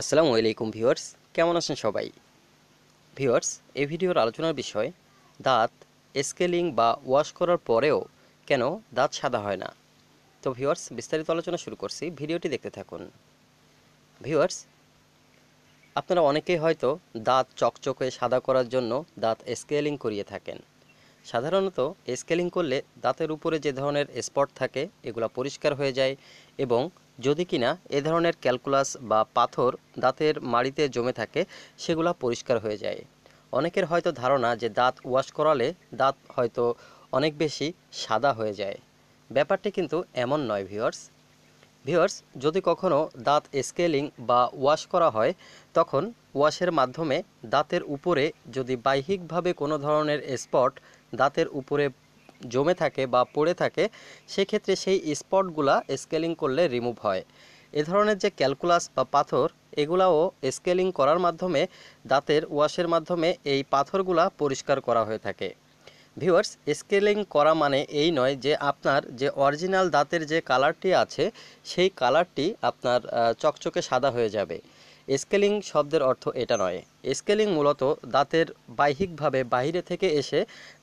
আসসালামু আলাইকুম ভিউয়ার্স কেমন আছেন সবাই ভিউয়ার্স এই ভিডিওর আলোচনার বিষয় দাঁত স্কেলিং বা ওয়াশ করার পরেও কেন দাঁত সাদা হয় না তো ভিউয়ার্স বিস্তারিত আলোচনা শুরু করছি ভিডিওটি দেখতে থাকুন ভিউয়ার্স আপনারা অনেকেই হয়তো দাঁত চকচকে সাদা করার জন্য দাঁত স্কেলিং করিয়ে থাকেন সাধারণত স্কেলিং করলে দাঁতের উপরে যে ধরনের স্পট থাকে এগুলো পরিষ্কার হয়ে যায় এবং যদি কিনা এ ধরনের ক্যালকুলাস বা পাথর দাঁতের মাড়িতে জমে থাকে সেগুলো পরিষ্কার হয়ে যায় অনেকের হয়তো ধারণা যে দাঁত ওয়াশ করালে দাঁত হয়তো অনেক বেশি সাদা হয়ে যায় ব্যাপারটি কিন্তু এমন নয় ভিওর্স ভিওর্স যদি কখনও দাঁত স্কেলিং বা ওয়াশ করা হয় তখন ওয়াশের মাধ্যমে দাঁতের উপরে যদি বাহ্যিকভাবে কোনো ধরনের স্পট দাঁতের উপরে জমে থাকে বা পড়ে থাকে সেক্ষেত্রে সেই স্পটগুলা স্কেলিং করলে রিমুভ হয় এ ধরনের যে ক্যালকুলাস বা পাথর এগুলাও স্কেলিং করার মাধ্যমে দাঁতের ওয়াশের মাধ্যমে এই পাথরগুলা পরিষ্কার করা হয়ে থাকে ভিওয়ার্স স্কেলিং করা মানে এই নয় যে আপনার যে অরিজিনাল দাঁতের যে কালারটি আছে সেই কালারটি আপনার চকচকে সাদা হয়ে যাবে স্কেলিং শব্দের অর্থ এটা নয় স্কেলিং মূলত দাঁতের বাহ্যিকভাবে বাহিরে থেকে এসে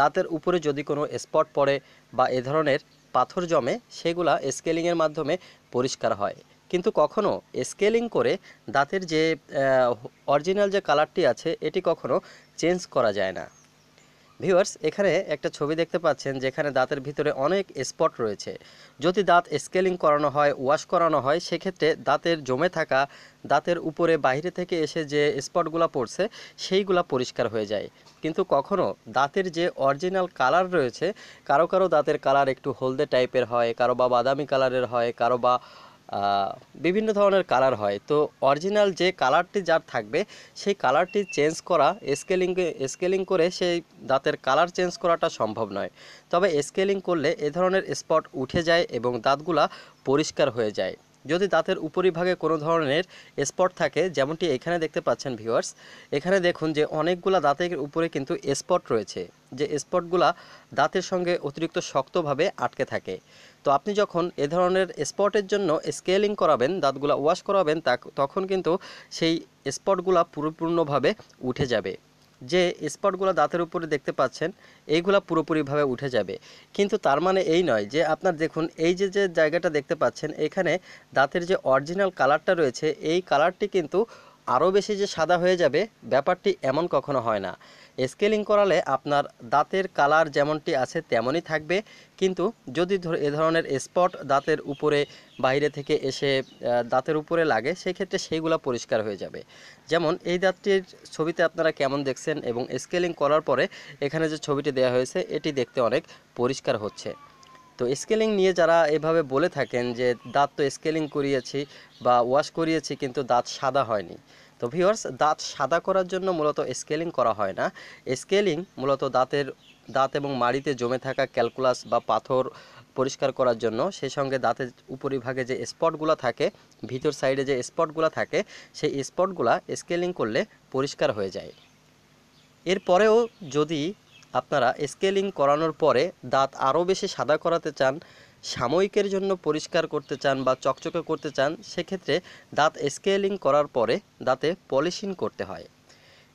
দাঁতের উপরে যদি কোনো স্পট পড়ে বা এ ধরনের পাথর জমে সেগুলা স্কেলিংয়ের মাধ্যমে পরিষ্কার হয় কিন্তু কখনও স্কেলিং করে দাঁতের যে অরিজিনাল যে কালারটি আছে এটি কখনও চেঞ্জ করা যায় না ভিউয়ার্স এখানে একটা ছবি দেখতে পাচ্ছেন যেখানে দাঁতের ভিতরে অনেক স্পট রয়েছে যদি দাঁত স্কেলিং করানো হয় ওয়াশ করানো হয় সেক্ষেত্রে দাঁতের জমে থাকা দাঁতের উপরে বাইরে থেকে এসে যে স্পটগুলো পড়ছে সেইগুলা পরিষ্কার হয়ে যায় কিন্তু কখনো দাঁতের যে অরিজিনাল কালার রয়েছে কারো কারো দাঁতের কালার একটু হলদে টাইপের হয় কারো বা বাদামি কালারের হয় কারো বা বিভিন্ন ধরনের কালার হয় তো অরিজিনাল যে কালারটি যার থাকবে সেই কালারটি চেঞ্জ করা স্কেলিং স্কেলিং করে সেই দাঁতের কালার চেঞ্জ করাটা সম্ভব নয় তবে স্কেলিং করলে এ ধরনের স্পট উঠে যায় এবং দাঁতগুলা পরিষ্কার হয়ে যায় যদি দাঁতের উপরিভাগে কোনো ধরনের স্পট থাকে যেমনটি এখানে দেখতে পাচ্ছেন ভিউয়ার্স এখানে দেখুন যে অনেকগুলা দাঁতের উপরে কিন্তু স্পট রয়েছে যে স্পটগুলা দাঁতের সঙ্গে অতিরিক্ত শক্তভাবে আটকে থাকে তো আপনি যখন এ ধরনের স্পটের জন্য স্কেলিং করাবেন দাঁতগুলা ওয়াশ করাবেন তখন কিন্তু সেই স্পটগুলা পরিপূর্ণভাবে উঠে যাবে যে স্পটগুলো দাঁতের উপরে দেখতে পাচ্ছেন এইগুলো পুরোপুরিভাবে উঠে যাবে কিন্তু তার মানে এই নয় যে আপনার দেখুন এই যে যে জায়গাটা দেখতে পাচ্ছেন এখানে দাঁতের যে অরিজিনাল কালারটা রয়েছে এই কালারটি কিন্তু আরও বেশি যে সাদা হয়ে যাবে ব্যাপারটি এমন কখনো হয় না স্কেলিং করালে আপনার দাঁতের কালার যেমনটি আছে তেমনই থাকবে কিন্তু যদি এ ধরনের স্পট দাঁতের উপরে বাইরে থেকে এসে দাঁতের উপরে লাগে সেক্ষেত্রে সেইগুলো পরিষ্কার হয়ে যাবে যেমন এই দাঁতটির ছবিতে আপনারা কেমন দেখছেন এবং স্কেলিং করার পরে এখানে যে ছবিটি দেওয়া হয়েছে এটি দেখতে অনেক পরিষ্কার হচ্ছে তো স্কেলিং নিয়ে যারা এভাবে বলে থাকেন যে দাঁত তো স্কেলিং করিয়েছি বা ওয়াশ করিয়েছি কিন্তু দাঁত সাদা হয়নি তো ভিওর্স দাঁত সাদা করার জন্য মূলত স্কেলিং করা হয় না স্কেলিং মূলত দাঁতের দাঁত এবং মাড়িতে জমে থাকা ক্যালকুলাস বা পাথর পরিষ্কার করার জন্য সেই সঙ্গে দাঁতের উপরিভাগে যে স্পটগুলো থাকে ভিতর সাইডে যে স্পটগুলো থাকে সেই স্পটগুলো স্কেলিং করলে পরিষ্কার হয়ে যায় এরপরেও যদি আপনারা স্কেলিং করানোর পরে দাঁত আরও বেশি সাদা করাতে চান সাময়িকের জন্য পরিষ্কার করতে চান বা চকচকে করতে চান সেক্ষেত্রে দাঁত স্কেলিং করার পরে দাঁতে পলিশিং করতে হয়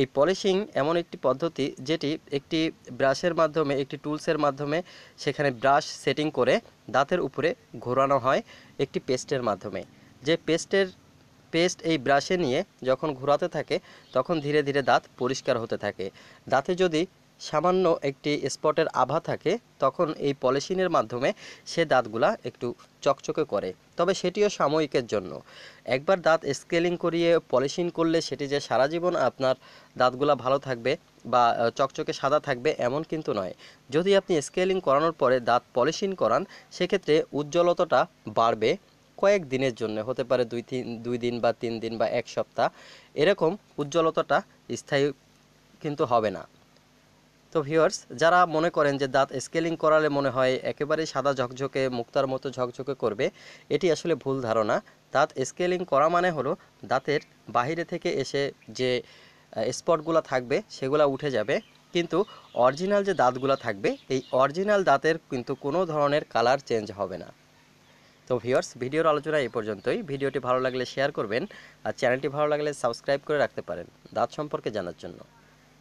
এই পলিশিং এমন একটি পদ্ধতি যেটি একটি ব্রাশের মাধ্যমে একটি টুলসের মাধ্যমে সেখানে ব্রাশ সেটিং করে দাঁতের উপরে ঘোরানো হয় একটি পেস্টের মাধ্যমে যে পেস্টের পেস্ট এই ব্রাশে নিয়ে যখন ঘোরাতে থাকে তখন ধীরে ধীরে দাঁত পরিষ্কার হতে থাকে দাঁতে যদি সামান্য একটি স্পটের আভা থাকে তখন এই পলিশিনের মাধ্যমে সে দাঁতগুলা একটু চকচকে করে তবে সেটিও সাময়িকের জন্য একবার দাঁত স্কেলিং করিয়ে পলিশিন করলে সেটি যে সারা জীবন আপনার দাঁতগুলা ভালো থাকবে বা চকচকে সাদা থাকবে এমন কিন্তু নয় যদি আপনি স্কেলিং করানোর পরে দাঁত পলিশিন করান সেক্ষেত্রে উজ্জ্বলতাটা বাড়বে কয়েক দিনের জন্য হতে পারে দুই তিন দুই দিন বা তিন দিন বা এক সপ্তাহ এরকম উজ্জ্বলতাটা স্থায়ী কিন্তু হবে না তো ভিউয়ার্স যারা মনে করেন যে দাঁত স্কেলিং করালে মনে হয় একেবারে সাদা ঝকঝকে মুক্তার মতো ঝকঝকে করবে এটি আসলে ভুল ধারণা দাঁত স্কেলিং করা মানে হলো দাঁতের বাহিরে থেকে এসে যে স্পটগুলো থাকবে সেগুলো উঠে যাবে কিন্তু অরিজিনাল যে দাঁতগুলো থাকবে এই অরিজিনাল দাঁতের কিন্তু কোনো ধরনের কালার চেঞ্জ হবে না তো ভিউয়ার্স ভিডিওর আলোচনা এই পর্যন্তই ভিডিওটি ভালো লাগলে শেয়ার করবেন আর চ্যানেলটি ভালো লাগলে সাবস্ক্রাইব করে রাখতে পারেন দাঁত সম্পর্কে জানার জন্য